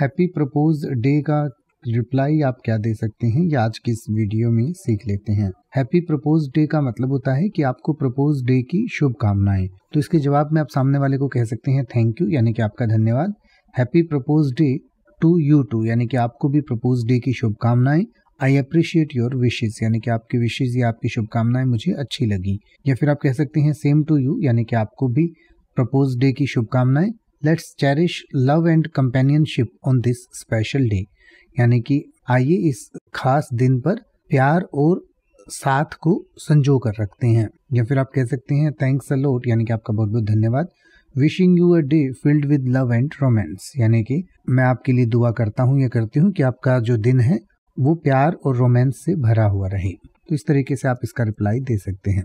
happy propose day का reply आप क्या दे सकते हैं ये आज की इस वीडियो में सीख लेते हैं हैप्पी प्रपोज डे का मतलब होता है कि आपको प्रपोज डे की शुभकामनाएं तो इसके जवाब में आप सामने वाले को कह सकते हैं थैंक यू यानी कि आपका धन्यवाद happy propose day to you too यानी कि आपको भी प्रपोज डे की शुभकामनाएं आई अप्रिशिएट योर विशेज यानी कि आपकी विशेज या आपकी शुभकामनाएं मुझे अच्छी लगी या फिर आप कह सकते हैं सेम टू यू यानी कि आपको भी प्रपोज डे की शुभकामनाएं let's cherish love and companionship on this special day यानी कि आइए इस खास दिन पर प्यार और साथ को संजो कर रखते हैं या फिर आप कह सकते हैं थैंक्स अलोट यानी कि आपका बहुत बहुत धन्यवाद wishing you a day filled with love and romance यानी कि मैं आपके लिए दुआ करता हूँ या करती हूँ कि आपका जो दिन है वो प्यार और रोमांस से भरा हुआ रहे तो इस तरीके से आप इसका रिप्लाई दे सकते हैं